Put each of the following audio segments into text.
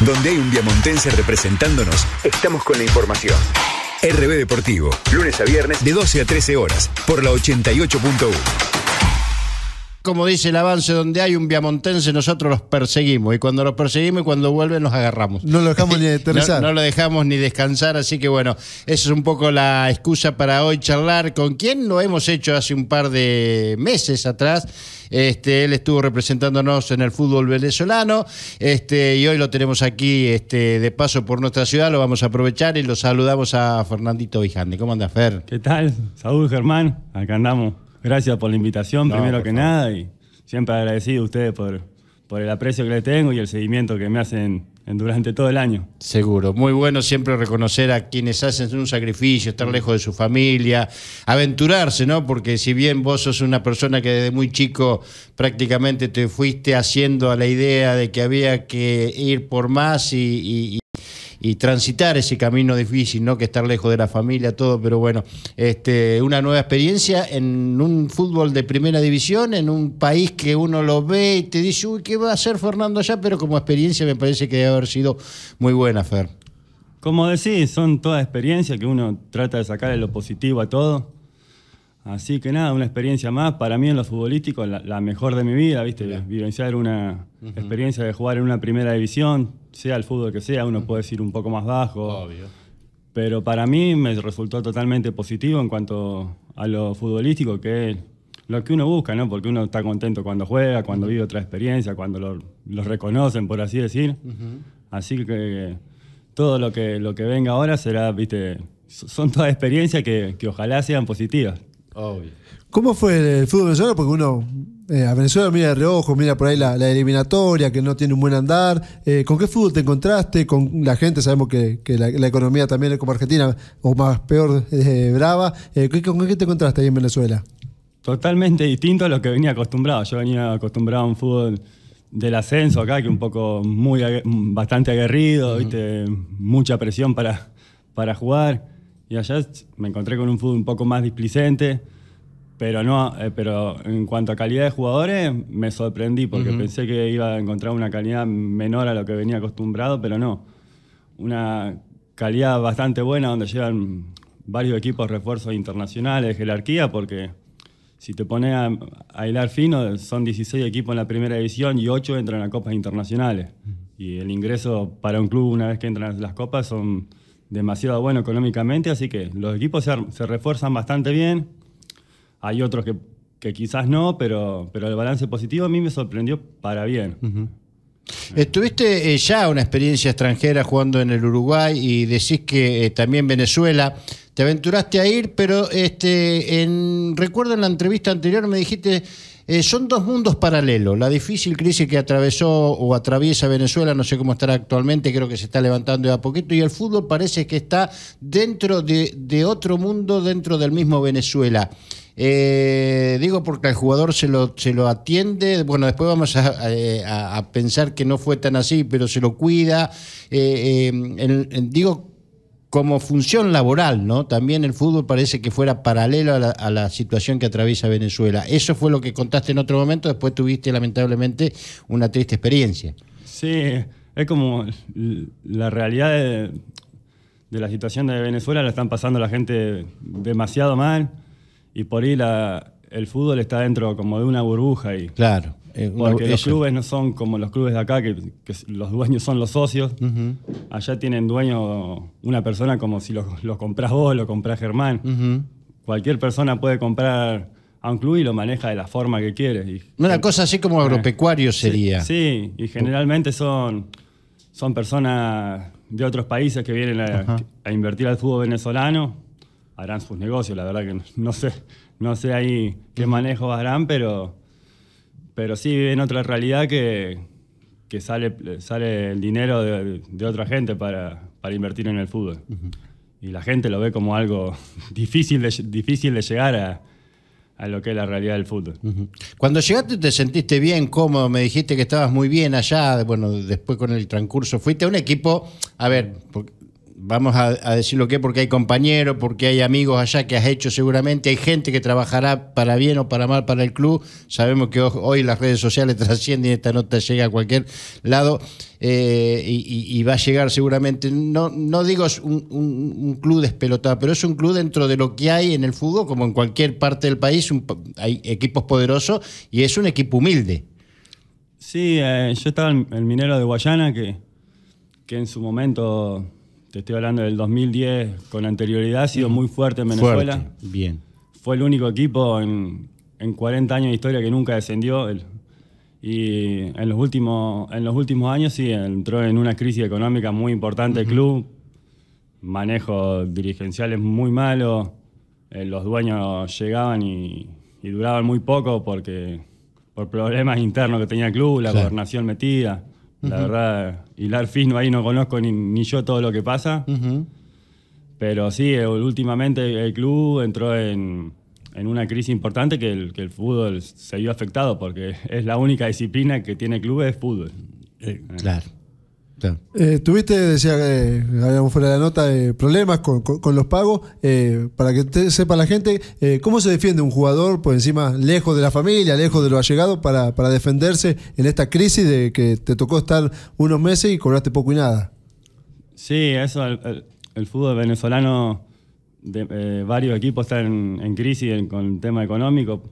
Donde hay un diamontense representándonos, estamos con la información. RB Deportivo, lunes a viernes de 12 a 13 horas, por la 88.1 como dice el avance, donde hay un viamontense, nosotros los perseguimos. Y cuando los perseguimos y cuando vuelven, los agarramos. No lo dejamos ni aterrizar. No, lo dejamos ni descansar. Así que bueno, esa es un poco la excusa para hoy charlar con quien lo hemos hecho hace un par de meses atrás. Este, él estuvo representándonos en el fútbol venezolano este, y hoy lo tenemos aquí este, de paso por nuestra ciudad. Lo vamos a aprovechar y lo saludamos a Fernandito Vijande. ¿Cómo andas, Fer? ¿Qué tal? Saludos, Germán. Acá andamos. Gracias por la invitación, primero que nada, y siempre agradecido a ustedes por, el aprecio que le tengo y el seguimiento que me hacen durante todo el año. Seguro, muy bueno siempre reconocer a quienes hacen un sacrificio, estar mm. lejos de su familia, aventurarse, ¿no? Porque si bien vos sos una persona que desde muy chico prácticamente te fuiste haciendo a la idea de que había que ir por más y, y transitar ese camino difícil, ¿no? Que estar lejos de la familia, todo, pero bueno, este, una nueva experiencia en un fútbol de primera división, en un país que uno lo ve y te dice, uy, ¿qué va a hacer Fernando allá? Pero como experiencia me parece que debe haber sido muy buena, Fer. Como decís, son todas experiencias que uno trata de sacar de lo positivo a todo. Así que nada, una experiencia más. Para mí en lo futbolístico, la, mejor de mi vida, ¿viste? Vivenciar una experiencia de jugar en una primera división, sea el fútbol que sea, uno puede ir un poco más bajo. Pero para mí me resultó totalmente positivo en cuanto a lo futbolístico, que es lo que uno busca, ¿no? Porque uno está contento cuando juega, cuando vive otra experiencia, cuando lo, reconocen, por así decir. Así que todo lo que, lo que venga ahora será, viste, son todas experiencias que, que ojalá sean positivas. ¿Cómo fue el fútbol venezolano? Porque uno eh, a Venezuela mira de reojo, mira por ahí la, eliminatoria, que no tiene un buen andar. Eh, ¿Con qué fútbol te encontraste? Con la gente, sabemos que, la, economía también es como Argentina, o más peor, eh, brava. ¿Con qué te encontraste ahí en Venezuela? Totalmente distinto a lo que venía acostumbrado. Yo venía acostumbrado a un fútbol del ascenso acá, que un poco muy, bastante aguerrido, mucha presión para, para jugar. Y allá me encontré con un fútbol un poco más displicente, pero, no, eh, pero en cuanto a calidad de jugadores me sorprendí porque pensé que iba a encontrar una calidad menor a lo que venía acostumbrado, pero no. Una calidad bastante buena donde llevan varios equipos refuerzos internacionales, jerarquía, porque si te pones a, a, hilar fino, son 16 equipos en la primera división y 8 entran a copas internacionales. Y el ingreso para un club una vez que entran a las copas son demasiado bueno económicamente, así que los equipos se, refuerzan bastante bien. Hay otros que, quizás no, pero, pero el balance positivo a mí me sorprendió para bien. Estuviste eh, ya una experiencia extranjera jugando en el Uruguay y decís que eh, también Venezuela. Te aventuraste a ir, pero este, en, recuerdo en la entrevista anterior me dijiste eh, son dos mundos paralelos. La difícil crisis que atravesó o atraviesa Venezuela, no sé cómo estará actualmente, creo que se está levantando de a poquito, y el fútbol parece que está dentro de, otro mundo, dentro del mismo Venezuela. Eh, digo porque al jugador se lo, se lo atiende, bueno, después vamos a, eh, pensar que no fue tan así, pero se lo cuida. digo como función laboral, ¿no? También el fútbol parece que fuera paralelo a la, situación que atraviesa Venezuela. Eso fue lo que contaste en otro momento, después tuviste lamentablemente una triste experiencia. Sí, es como la realidad de, la situación de Venezuela, la están pasando la gente demasiado mal y por ahí la, el fútbol está dentro como de una burbuja y claro. Eh, Porque los clubes no son como los clubes de acá, que, los dueños son los socios. Allá tienen dueño una persona como si lo, compras vos, lo compras Germán. Cualquier persona puede comprar a un club y lo maneja de la forma que quiere. una cosa así como eh, agropecuario sería. Sí, y generalmente son, son personas de otros países que vienen a, invertir al fútbol venezolano. Harán sus negocios, la verdad que no, sé, no sé ahí qué manejo harán, pero pero sí en otra realidad que, sale, sale el dinero de, otra gente para, invertir en el fútbol. Y la gente lo ve como algo difícil de, difícil de llegar a, lo que es la realidad del fútbol. Cuando llegaste te sentiste bien, cómodo, me dijiste que estabas muy bien allá, bueno, después con el transcurso fuiste a un equipo, a ver, vamos a, decir lo que porque hay compañeros, porque hay amigos allá que has hecho seguramente, hay gente que trabajará para bien o para mal para el club, sabemos que hoy las redes sociales trascienden esta nota llega a cualquier lado eh, y, va a llegar seguramente, no, no digo un, club despelotado, pero es un club dentro de lo que hay en el fútbol, como en cualquier parte del país, hay equipos poderosos y es un equipo humilde. Sí, eh, yo estaba en el minero de Guayana que, que en su momento te estoy hablando del 2010 con anterioridad, ha sido muy fuerte en Venezuela. Bien. Fue el único equipo en, 40 años de historia que nunca descendió. y en los, últimos, en los últimos años sí, entró en una crisis económica muy importante el club. Manejo es muy malo. Eh, los dueños llegaban y, duraban muy poco porque por problemas internos que tenía el club, la gobernación metida. La verdad, y fino ahí, no conozco ni, yo todo lo que pasa. Pero sí, eh, últimamente el club entró en, una crisis importante que el, que el, fútbol se vio afectado porque es la única disciplina que tiene el club es fútbol. Eh, claro. Eh, tuviste, decía, que eh, habíamos fuera de la nota, eh, problemas con, los pagos. para que sepa la gente, ¿cómo se defiende un jugador por encima, lejos de la familia, lejos de lo allegado, para, defenderse en esta crisis de que te tocó estar unos meses y cobraste poco y nada? Sí, eso, el, fútbol venezolano, de, varios equipos están en, crisis con el tema económico,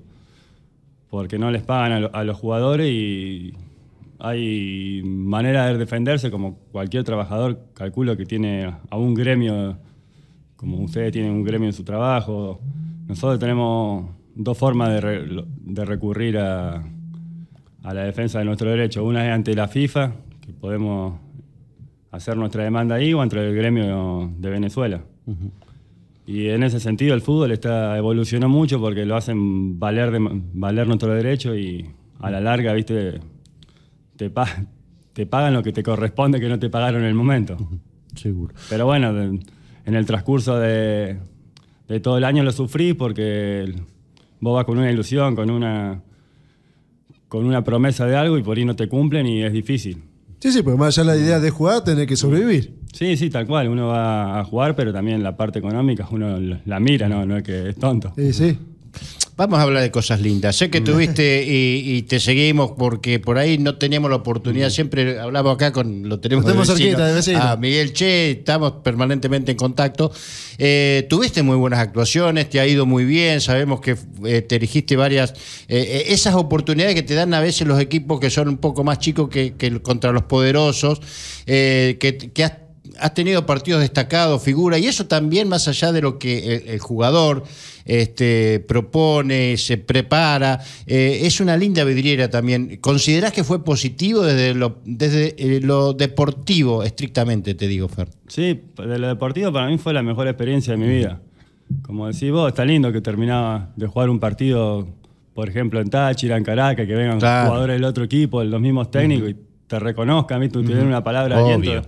porque no les pagan a los jugadores y hay maneras de defenderse, como cualquier trabajador, calculo que tiene a un gremio, como ustedes tienen un gremio en su trabajo. Nosotros tenemos dos formas de, recurrir a, la defensa de nuestro derecho. Una es ante la FIFA, que podemos hacer nuestra demanda ahí, o ante el gremio de Venezuela. Y en ese sentido el fútbol está evolucionó mucho porque lo hacen valer, valer nuestro derecho y a la larga, viste, te, te pagan lo que te corresponde que no te pagaron en el momento. Seguro. Pero bueno, en el transcurso de, todo el año lo sufrí porque vos vas con una ilusión, con una, con una promesa de algo y por ahí no te cumplen y es difícil. Sí, sí, pues más allá de la idea de jugar, tener que sobrevivir. Sí, sí, tal cual. Uno va a jugar, pero también la parte económica uno la mira, no, no es que es tonto. Sí, sí. Vamos a hablar de cosas lindas. Sé que mm. tuviste y, te seguimos porque por ahí no teníamos la oportunidad. Mm. Siempre hablamos acá con lo tenemos A ah, Miguel Che, estamos permanentemente en contacto. Eh, tuviste muy buenas actuaciones, te ha ido muy bien. Sabemos que eh, te erigiste varias. Eh, esas oportunidades que te dan a veces los equipos que son un poco más chicos que, contra los poderosos, que, que has has tenido partidos destacados, figura, y eso también más allá de lo que el, jugador este, propone, se prepara, eh, es una linda vidriera también. ¿Considerás que fue positivo desde lo, desde eh, lo deportivo, estrictamente, te digo, Fer? Sí, desde lo deportivo para mí fue la mejor experiencia de mi vida. Como decís vos, está lindo que terminaba de jugar un partido, por ejemplo, en Táchira, en Caracas, que vengan jugadores del otro equipo, los mismos técnicos, y te reconozcan, ¿viste? Tú una palabra de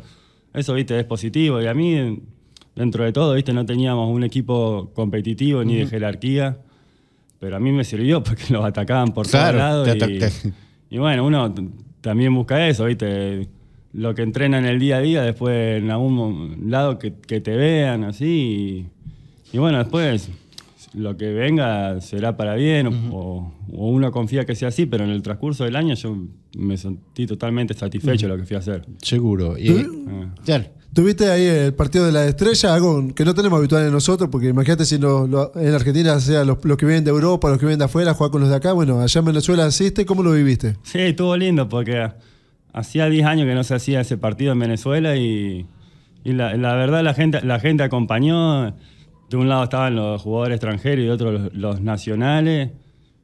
eso, viste, es positivo. Y a mí, dentro de todo, viste, no teníamos un equipo competitivo ni de jerarquía, pero a mí me sirvió porque los atacaban por todos lados. y, bueno, uno también busca eso, viste, lo que entrenan en el día a día, después en algún lado que, te vean, así. y bueno, después lo que venga será para bien, o, uno confía que sea así, pero en el transcurso del año yo me sentí totalmente satisfecho de lo que fui a hacer. Seguro. Y, ah. Tuviste ahí el partido de la estrella, que no tenemos habitual en nosotros, porque imagínate si no, en Argentina sea los, que vienen de Europa, los que vienen de afuera, jugar con los de acá. Bueno, allá en Venezuela asiste, ¿cómo lo viviste? Sí, estuvo lindo, porque hacía 10 años que no se hacía ese partido en Venezuela y, la, la, verdad la gente, la gente acompañó de un lado estaban los jugadores extranjeros y de otro los, nacionales.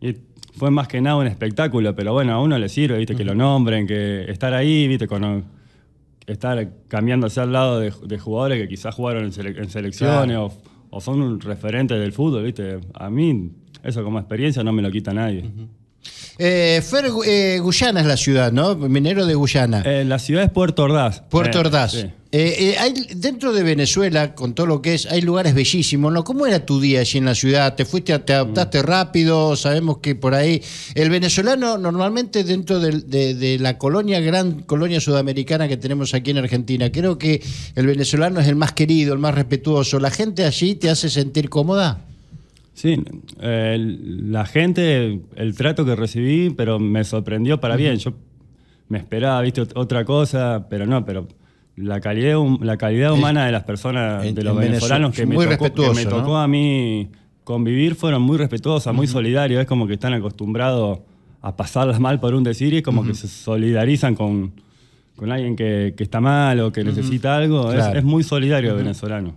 Y fue más que nada un espectáculo, pero bueno, a uno le sirve, viste, que lo nombren, que estar ahí, viste, con, estar cambiándose al lado de, jugadores que quizás jugaron en, selecciones o, son referentes del fútbol, viste. A mí eso como experiencia no me lo quita nadie. Eh, Fer, eh, Guyana es la ciudad, ¿no? Minero de Guyana. Eh, la ciudad es Puerto Ordaz. Puerto eh, Ordaz. hay, dentro de Venezuela, con todo lo que es, hay lugares bellísimos, ¿no? ¿Cómo era tu día allí en la ciudad? ¿Te fuiste, te adaptaste mm. rápido? Sabemos que por ahí. El venezolano, normalmente dentro de, de, la colonia, gran colonia sudamericana que tenemos aquí en Argentina, creo que el venezolano es el más querido, el más respetuoso. ¿La gente allí te hace sentir cómoda? Sí, la gente, el trato que recibí, pero me sorprendió para bien. Yo me esperaba, viste, otra cosa, pero no, pero la calidad, la calidad humana de las personas, de los venezolanos que me, tocó, a mí convivir, fueron muy respetuosas, muy solidarios. Es como que están acostumbrados a pasarlas mal por un decir y es como que se solidarizan con, con alguien que, está mal o que necesita algo. Es, muy solidario el venezolano.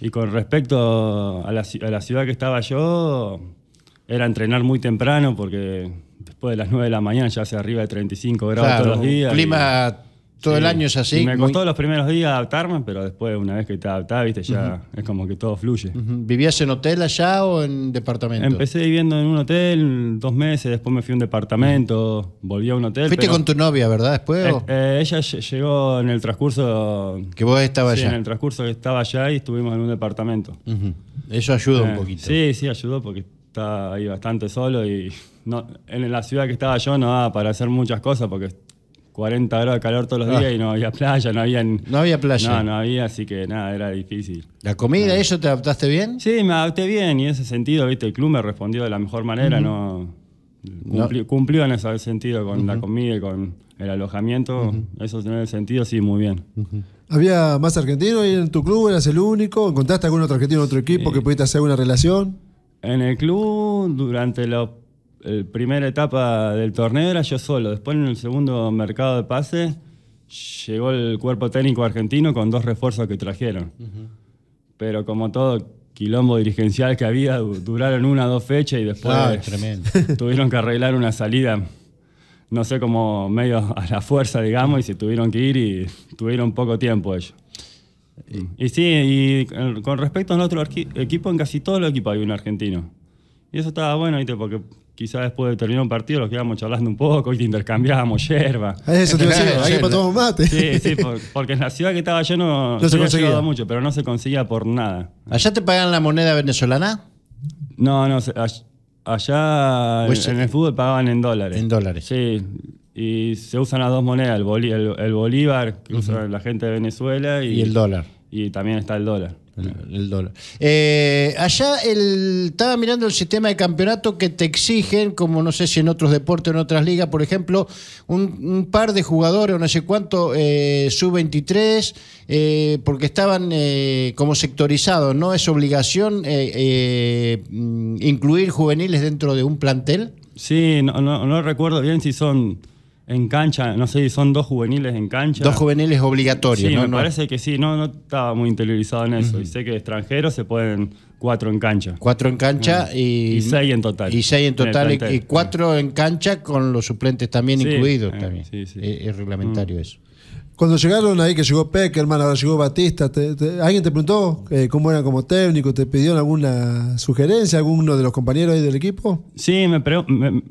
Y con respecto a la, a la, ciudad que estaba yo, era entrenar muy temprano porque después de las 9 de la mañana ya se arriba de 35 grados todos los días. Clima todo el año es así. me costó los primeros días adaptarme, pero después, una vez que te adaptás, viste, ya es como que todo fluye. ¿Vivías en hotel allá o en departamento? Empecé viviendo en un hotel dos meses, después me fui a un departamento, volví a un hotel. Fuiste con tu novia, ¿verdad? Después. Eh, eh, ella llegó en el transcurso. Que vos estabas sí, En el transcurso que estaba allá y estuvimos en un departamento. Eso ayuda un eh, poquito. Sí, sí, ayudó porque estaba ahí bastante solo y no, en la ciudad que estaba yo no daba para hacer muchas cosas porque 40 grados de calor todos los ah. días y no había playa, no había... No había playa. No, no había, así que nada, era difícil. ¿La comida, eso, te adaptaste bien? Sí, me adapté bien y en ese sentido, viste, el club me respondió de la mejor manera, no... Cumplió en ese sentido con la comida y con el alojamiento, eso en ese sentido sí, muy bien. ¿Había más argentinos en tu club? ¿Eras el único? ¿Encontraste algún otro argentino en otro equipo eh. que pudiste hacer una relación? En el club, durante los la eh, primera etapa del torneo era yo solo. Después, en el segundo mercado de pase, llegó el cuerpo técnico argentino con dos refuerzos que trajeron. Pero como todo quilombo dirigencial que había, duraron una o dos fechas y después ah, tuvieron que arreglar una salida, no sé, cómo medio a la fuerza, digamos, y se tuvieron que ir y tuvieron poco tiempo ellos. Y, sí, y con respecto al otro equipo, en casi todo el equipo hay un argentino. Y eso estaba bueno, ¿viste? porque quizás después de terminar un partido los quedábamos charlando un poco y intercambiábamos yerba. Ah, eso te iba ahí mate. Sí, sí, porque en la ciudad que estaba lleno no se conseguía mucho, pero no se conseguía por nada. ¿Allá te pagan la moneda venezolana? No, no, allá pues, en el fútbol pagaban en dólares. En dólares. Sí, y se usan las dos monedas, el, bolívar que usa la gente de Venezuela y el dólar. Y también está el dólar el, dólar. Eh, allá el, estaba mirando el sistema de campeonato que te exigen, como no sé si en otros deportes o en otras ligas, por ejemplo, un, par de jugadores, no sé cuánto, eh, sub-23, eh, porque estaban como sectorizados, ¿no? ¿Es obligación mm, incluir juveniles dentro de un plantel? Sí, no recuerdo bien si son en cancha, no sé si son dos juveniles en cancha. Dos juveniles obligatorios, sí, Me parece que sí, no, no estaba muy interiorizado en eso. Y sé que extranjeros se pueden cuatro en cancha. Cuatro en cancha y, seis en total. Y seis en total, y, cuatro en cancha con los suplentes también incluidos. Eh, también. Es, reglamentario mm. eso. Cuando llegaron ahí, que llegó Peckerman, ahora llegó Batista, ¿alguien te preguntó eh, cómo era como técnico? ¿Te pidieron alguna sugerencia, alguno de los compañeros ahí del equipo? Sí, me,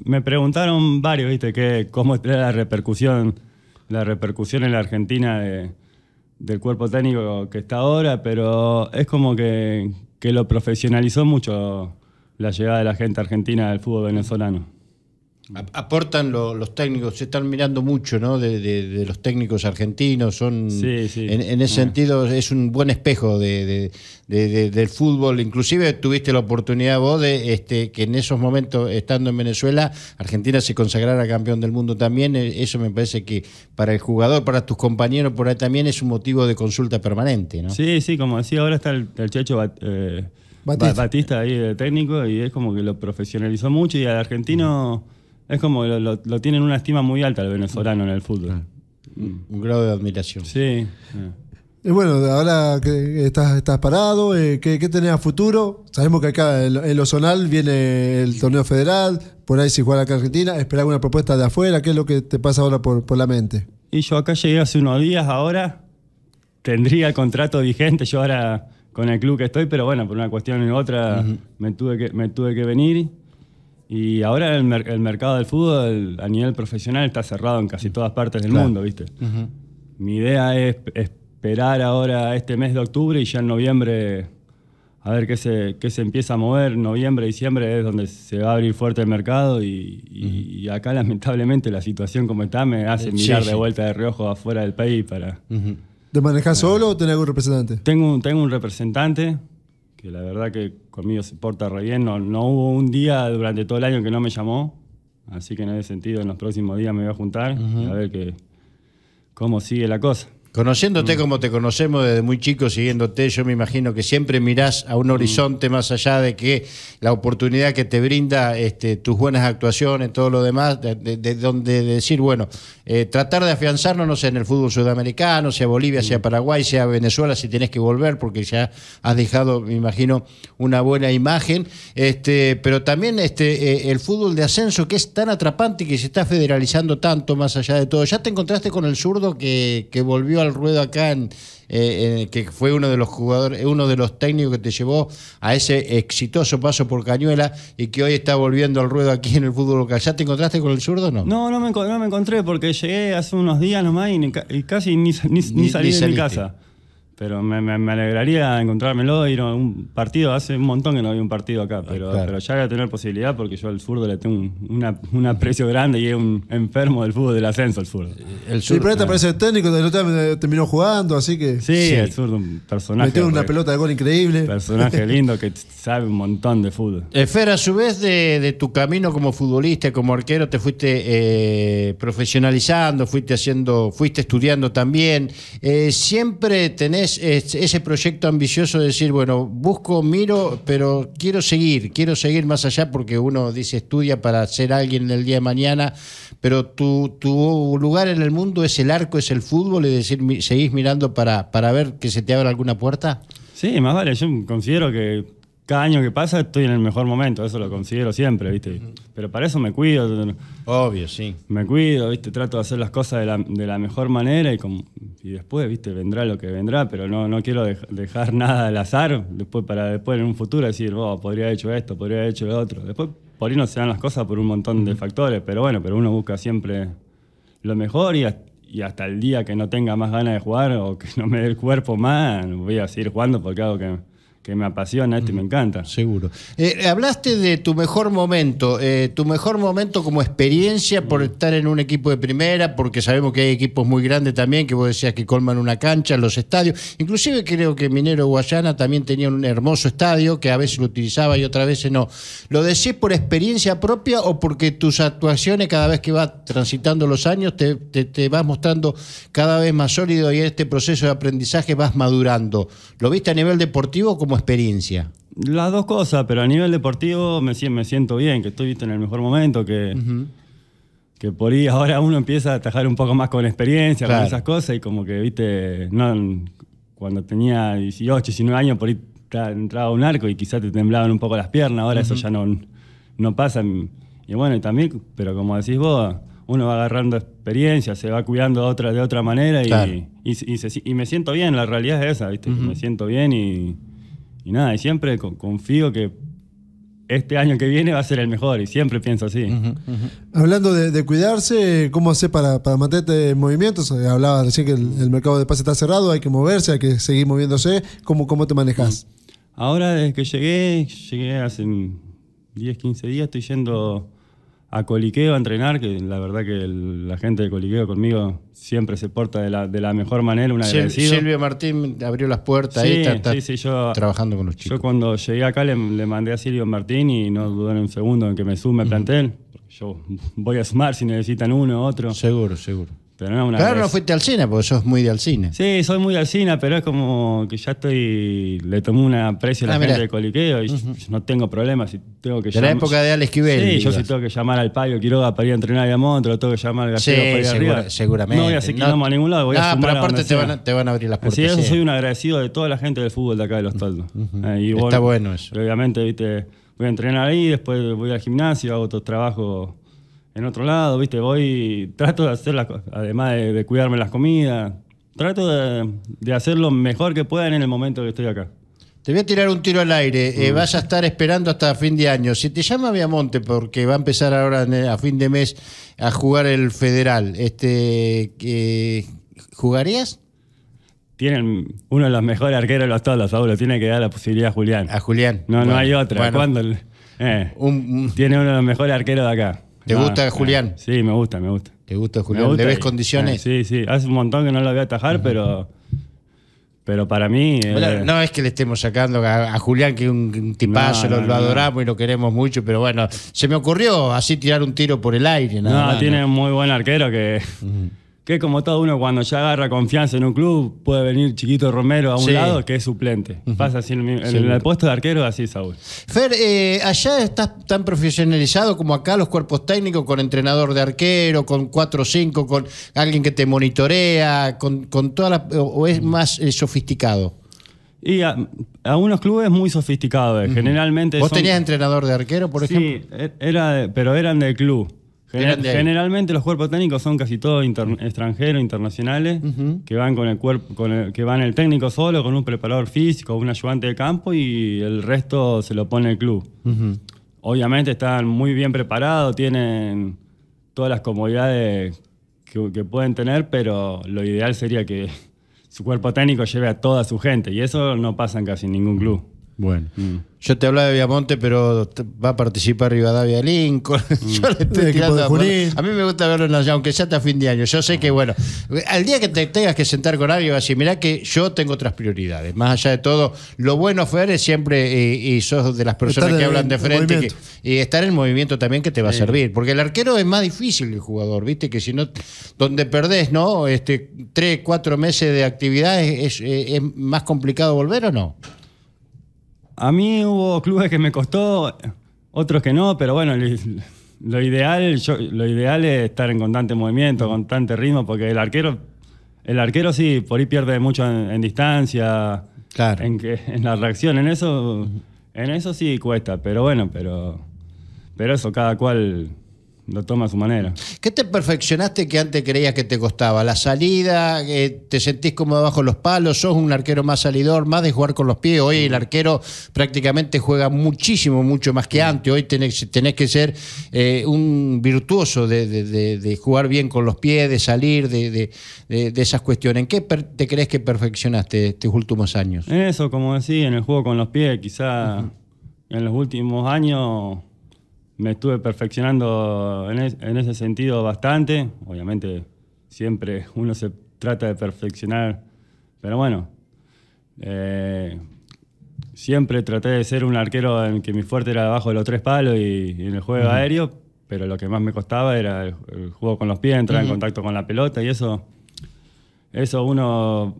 me, preguntaron varios, ¿viste? Que, ¿Cómo era la repercusión, la repercusión en la Argentina del cuerpo técnico que está ahora? Pero es como que, que lo profesionalizó mucho la llegada de la gente argentina al fútbol venezolano. Aportan los técnicos, se están mirando mucho ¿no? de, los técnicos argentinos, son En, ese ah. sentido es un buen espejo de, del fútbol, inclusive tuviste la oportunidad vos de este, que en esos momentos, estando en Venezuela, Argentina se consagrara campeón del mundo también, e, eso me parece que para el jugador, para tus compañeros por ahí también es un motivo de consulta permanente. ¿no? Sí, sí, como decía, ahora está el, el Checho... Eh, Batista. Batista. ahí de técnico y es como que lo profesionalizó mucho y al argentino es como lo, tienen una estima muy alta el venezolano en el fútbol. Ah. Un, grado de admiración. Sí. Y bueno, ahora que estás, estás parado, eh, ¿qué, tenés a futuro? Sabemos que acá en, lo zonal viene el torneo federal, por ahí si juega acá Argentina, esperar alguna propuesta de afuera, ¿qué es lo que te pasa ahora por, por la mente? Y yo acá llegué hace unos días, ahora tendría el contrato vigente, yo ahora con el club que estoy, pero bueno, por una cuestión u otra me, tuve que, me tuve que venir. Y ahora el, el, mercado del fútbol a nivel profesional está cerrado en casi todas partes del mundo, ¿viste? Mi idea es esperar ahora este mes de octubre y ya en noviembre a ver qué se, qué se empieza a mover. Noviembre, diciembre es donde se va a abrir fuerte el mercado y, acá lamentablemente la situación como está me hace mirar de vuelta de reojo afuera del país para... ¿Te manejas solo o tenés algún representante? Tengo, tengo un representante, la verdad que conmigo se porta re bien. No, no hubo un día durante todo el año que no me llamó, así que en ese sentido en los próximos días me voy a juntar a ver que, cómo sigue la cosa. Conociéndote mm. como te conocemos desde muy chico, siguiéndote, yo me imagino que siempre mirás a un mm. horizonte más allá de que la oportunidad que te brinda este, tus buenas actuaciones, todo lo demás, de, donde decir, bueno, eh, tratar de afianzarnos no sé, en el fútbol sudamericano, sea Bolivia, sea mm. Paraguay, sea Venezuela, si tenés que volver, porque ya has dejado, me imagino, una buena imagen. Este, pero también este, eh, el fútbol de ascenso que es tan atrapante y que se está federalizando tanto más allá de todo. Ya te encontraste con el zurdo que, que volvió a el ruedo acá, eh, que fue uno de los jugadores, uno de los técnicos que te llevó a ese exitoso paso por Cañuela y que hoy está volviendo al ruedo aquí en el fútbol local. ¿Ya te encontraste con el zurdo o no? No, no me, no me encontré porque llegué hace unos días nomás y, ni, casi ni, ni, ni salí de mi casa. Pero me, alegraría encontrármelo, ir a un partido. Hace un montón que no había un partido acá, ah, pero, ya voy a tener posibilidad porque yo al zurdo le tengo un, aprecio grande y es un enfermo del fútbol del ascenso el zurdo. Eh, el sur, sí, pero este parece técnico, terminó jugando, así que. Sí, el zurdo, un personaje. Metió una pelota de gol increíble. Personaje lindo que sabe un montón de fútbol. Fer a su vez de, tu camino como futbolista, como arquero, te fuiste eh, profesionalizando, fuiste haciendo, fuiste estudiando también. Eh, siempre tenés ese proyecto ambicioso de decir, bueno, busco, miro, pero quiero seguir, quiero seguir más allá porque uno dice estudia para ser alguien el día de mañana, pero tu, tu lugar en el mundo es el arco, es el fútbol, y decir, seguís mirando para, para ver que se te abra alguna puerta? Sí, más vale, yo considero que cada año que pasa estoy en el mejor momento, eso lo considero siempre, ¿viste? Pero para eso me cuido. Obvio, sí. Me cuido, ¿viste? Trato de hacer las cosas de la, mejor manera y, como, y después, ¿viste? Vendrá lo que vendrá, pero no, no quiero dejar nada al azar después para después en un futuro decir, oh, podría haber hecho esto, podría haber hecho lo otro. Después por ahí no se dan las cosas por un montón de factores, pero bueno, pero uno busca siempre lo mejor y y hasta el día que no tenga más ganas de jugar o que no me dé el cuerpo más, voy a seguir jugando porque hago que que me apasiona este, me encanta. Seguro. Eh, eh, hablaste de tu mejor momento, eh, tu mejor momento como experiencia por mm. estar en un equipo de primera, porque sabemos que hay equipos muy grandes también, que vos decías que colman una cancha, los estadios. Inclusive creo que Minero Guayana también tenía un hermoso estadio que a veces lo utilizaba y otras veces no. ¿Lo decís por experiencia propia o porque tus actuaciones cada vez que vas transitando los años te, te vas mostrando cada vez más sólido y en este proceso de aprendizaje vas madurando? ¿Lo viste a nivel deportivo como experiencia? Las dos cosas, pero a nivel deportivo me, siento bien, que estoy en el mejor momento, que, que por ahí ahora uno empieza a atajar un poco más con experiencia, con esas cosas, y como que, viste, no, cuando tenía 18, 19 años, por ahí entraba un arco y quizás te temblaban un poco las piernas, ahora eso ya no, no pasa. Y bueno, también, pero como decís vos, uno va agarrando experiencia, se va cuidando de otra, de otra manera y, y, me siento bien, la realidad es esa, ¿viste? me siento bien y y nada, y siempre confío que este año que viene va a ser el mejor y siempre pienso así. Hablando de, cuidarse, ¿cómo hace para, para mantenerte en movimiento? Hablaba recién que el, mercado de pase está cerrado, hay que moverse, hay que seguir moviéndose. ¿Cómo, cómo te manejas? Ahora desde que llegué, llegué hace 10, 15 días, estoy yendo a Coliqueo a entrenar, que la verdad que la gente de Coliqueo conmigo siempre se porta de la, de la mejor manera, una agradecido. Silvio Martín abrió las puertas ahí, trabajando con los chicos. Yo cuando llegué acá le, mandé a Silvio Martín y no en un segundo en que me sume al plantel, yo voy a sumar si necesitan uno u otro. Seguro, seguro. Pero no una claro, no fuiste al cine, porque sos muy de al cine. Sí, soy muy de al cine, pero es como que ya estoy. Le tomé un aprecio a la ah, gente de Coliqueo y no tengo problemas. Si tengo que la época de Alex Esquivel. Sí, yo si tengo que llamar al Pablo Quiroga para ir a entrenar a Diamond, lo tengo que llamar al Gallego para ir arriba. Seguramente. No voy a no, a ningún lado, voy no, a ah, pero aparte te van a, te van a, abrir las puertas. sí eso soy un agradecido de toda la gente del fútbol de acá de Los Toldos. Eh, Está bueno eso. Obviamente, viste, voy a entrenar ahí, después voy al gimnasio, hago otros trabajos en otro lado, ¿viste? Voy, trato de hacer las cosas, además de, cuidarme las comidas, trato de, hacer lo mejor que pueda en el momento que estoy acá. Te voy a tirar un tiro al aire. Eh, mm. vas a estar esperando hasta fin de año. Si te llama Viamonte, porque va a empezar ahora a fin de mes a jugar el federal, este, ¿jugarías? tienen uno de los mejores arqueros de los todos, Saulo. Tiene que dar la posibilidad a Julián. A Julián. No, no hay otra. ¿Cuándo? Eh, tiene uno de los mejores arqueros de acá. ¿Te gusta Julián? Sí, me gusta, me gusta. ¿Te gusta Julián? ¿Le ves condiciones? Eh, sí, sí. Hace un montón que no lo voy a atajar, pero. Pero para mí. Eh, no es que le estemos sacando a, Julián, que es un, tipazo, lo, adoramos y lo queremos mucho, pero bueno, se me ocurrió así tirar un tiro por el aire. no, tiene un muy buen arquero que que como todo uno cuando ya agarra confianza en un club, puede venir Chiquito Romero a un lado que es suplente. Pasa así en, el puesto de arquero, así Saúl. Fer, eh, allá estás tan profesionalizado como acá los cuerpos técnicos con entrenador de arquero, con 4 o 5, con alguien que te monitorea, con, con toda la, o es mm. más eh, sofisticado. Y algunos clubes muy sofisticados, eh, generalmente. ¿Vos tenías entrenador de arquero, por ejemplo? Sí, e-, era, pero eran del club generalmente los cuerpos técnicos son casi todos extranjeros, internacionales, que van con el cuerpo, que van el técnico solo, con un preparador físico, un ayudante de campo y el resto se lo pone el club. Obviamente están muy bien preparados, tienen todas las comodidades que, que pueden tener, pero lo ideal sería que su cuerpo técnico lleve a toda su gente y eso no pasa en casi ningún club. Bueno. Mm. Yo te hablaba de Viamonte, pero va a participar Rivadavia Lincoln. Yo mm. le estoy tirando a, mí me gusta verlo en la, aunque sea hasta fin de año. Yo sé que, bueno, al día que te tengas que sentar con alguien, vas a decir, mirá que yo tengo otras prioridades. Más allá de todo, lo bueno, fue, es siempre, eh, y, sos de las personas que hablan de frente, y estar en movimiento también que te va a servir. Porque el arquero es más difícil el jugador, ¿viste? Que si no, donde perdés, ¿no? Este, tres, cuatro meses de actividad, es más complicado volver o no? A mí hubo clubes que me costó, otros que no, pero bueno, lo ideal, yo, lo ideal es estar en constante movimiento, constante ritmo, porque el arquero, el arquero sí, por ahí pierde mucho en, distancia, claro. en, en la reacción, en eso, en eso sí cuesta, pero bueno, pero, pero eso cada cual lo toma a su manera. ¿Qué te perfeccionaste que antes creías que te costaba? ¿La salida? Eh, ¿Te sentís como debajo los palos? ¿Sos un arquero más salidor, más de jugar con los pies? Hoy el arquero prácticamente juega muchísimo, mucho más que antes. Hoy tenés, que ser eh, un virtuoso de, jugar bien con los pies, de salir, de, esas cuestiones. ¿En qué te crees que perfeccionaste estos últimos años? En eso, como decía, en el juego con los pies, quizá en los últimos años me estuve perfeccionando en, ese sentido bastante. Obviamente siempre uno se trata de perfeccionar, pero bueno, eh, siempre traté de ser un arquero en que mi fuerte era debajo de los tres palos y, en el juego aéreo, pero lo que más me costaba era el, juego con los pies, entrar en contacto con la pelota y eso, eso uno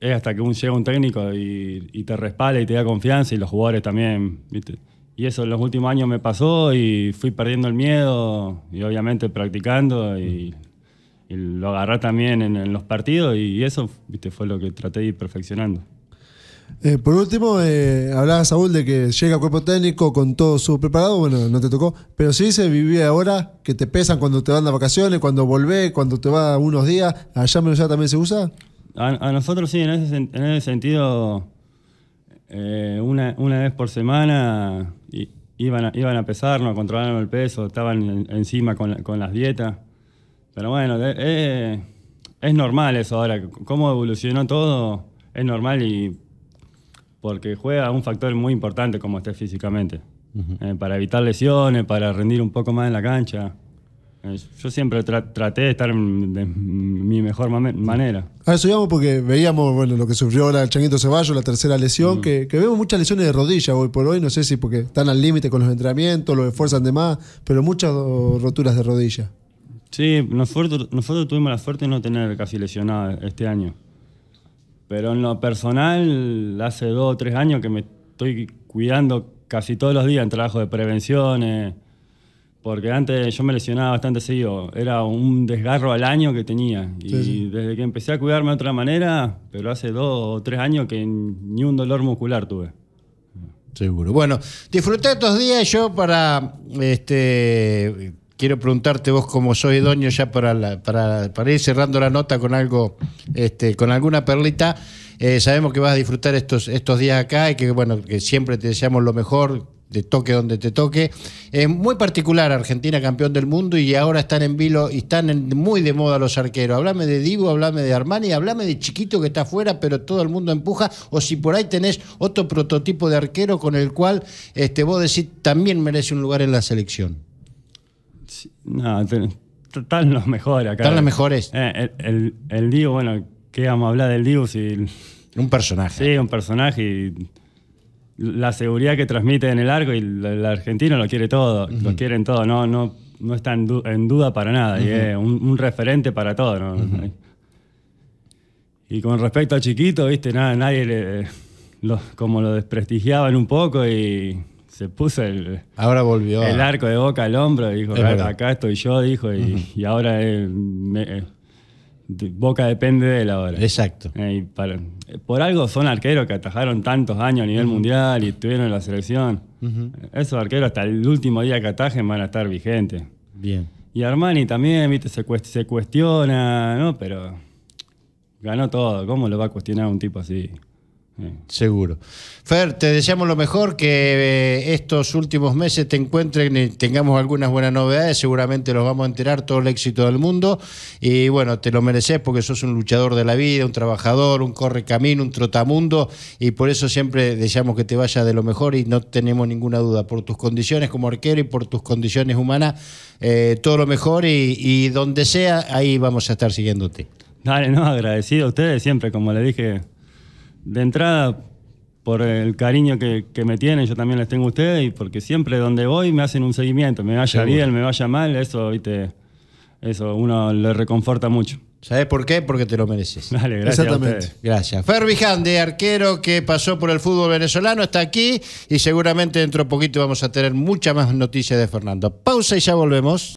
es hasta que un, llega un técnico y, te respalda y te da confianza y los jugadores también, y eso en los últimos años me pasó y fui perdiendo el miedo y obviamente practicando y, lo agarré también en, los partidos y eso viste, fue lo que traté de ir perfeccionando. Eh, por último, eh, hablaba Saúl de que llega a cuerpo técnico con todo su preparado, bueno, no te tocó, pero sí se vivía ahora que te pesan cuando te van las vacaciones, cuando volvés, cuando te vas unos días, allá lo ya también se usa. A, nosotros sí, en ese sentido eh, una, una, vez por semana iban, a, iban a pesarnos, controlaron el peso, estaban encima con, las dietas. Pero bueno, eh, es normal eso ahora. Cómo evolucionó todo es normal y porque juega un factor muy importante como esté físicamente. Eh, para evitar lesiones, para rendir un poco más en la cancha. Yo siempre traté de estar de mi mejor manera. A eso porque veíamos bueno, lo que sufrió el Changuito Ceballos, la tercera lesión, mm. que, vemos muchas lesiones de rodilla hoy por hoy, no sé si porque están al límite con los entrenamientos, lo esfuerzan de más, pero muchas roturas de rodilla. Sí, nosotros, nosotros tuvimos la suerte de no tener casi lesionada este año. Pero en lo personal, hace dos o tres años que me estoy cuidando casi todos los días en trabajo de prevenciones. Porque antes yo me lesionaba bastante seguido, era un desgarro al año que tenía. Y desde que empecé a cuidarme de otra manera, pero hace dos o tres años que ni un dolor muscular tuve. Seguro. Bueno, disfruté estos días yo para, este, quiero preguntarte vos como soy dueño ya para, para, ir cerrando la nota con algo, este, con alguna perlita. Eh, sabemos que vas a disfrutar estos, estos días acá y que bueno, que siempre te deseamos lo mejor, de toque donde te toque. muy particular, Argentina campeón del mundo y ahora están en vilo y están muy de moda los arqueros. Hablame de Divo, hablame de Armani, hablame de Chiquito que está afuera, pero todo el mundo empuja. O si por ahí tenés otro prototipo de arquero con el cual este, vos decís también merece un lugar en la selección. no, están los mejores acá. Están los mejores. Eh, el, Divo, bueno, ¿qué vamos a hablar del Divo? Si... Un personaje. Sí, un personaje y la seguridad que transmite en el arco y el argentino lo quiere todo, lo quieren todo, no, no, no está en, duda para nada, y es un, referente para todo. Y con respecto a Chiquito, viste, nadie lo, como lo desprestigiaban un poco y se puso el, ahora volvió el arco de boca al hombro y dijo, acá estoy yo, dijo, y, ahora Boca depende de la hora. Exacto. Eh, por algo son arqueros que atajaron tantos años a nivel mundial y estuvieron en la selección. Esos arqueros hasta el último día que atajen van a estar vigentes. Bien. Y Armani también, viste, se cuestiona, ¿no? Pero ganó todo. ¿Cómo lo va a cuestionar un tipo así? Mm. Seguro. Fer, te deseamos lo mejor, que eh, estos últimos meses te encuentren y eh, tengamos algunas buenas novedades, seguramente los vamos a enterar todo el éxito del mundo y bueno, te lo mereces porque sos un luchador de la vida, un trabajador, un camino, un trotamundo y por eso siempre deseamos que te vaya de lo mejor y no tenemos ninguna duda, por tus condiciones como arquero y por tus condiciones humanas, eh, todo lo mejor y, donde sea, ahí vamos a estar siguiéndote. Dale, no, agradecido a ustedes siempre, como le dije de entrada, por el cariño que, me tienen, yo también les tengo a ustedes y porque siempre donde voy me hacen un seguimiento, me vaya bien, me vaya mal, eso, ¿viste? eso uno le reconforta mucho. ¿Sabes por qué? Porque te lo mereces. Vale, gracias. Exactamente. gracias. Ferbijan, de arquero que pasó por el fútbol venezolano, está aquí y seguramente dentro de poquito vamos a tener muchas más noticias de Fernando. Pausa y ya volvemos.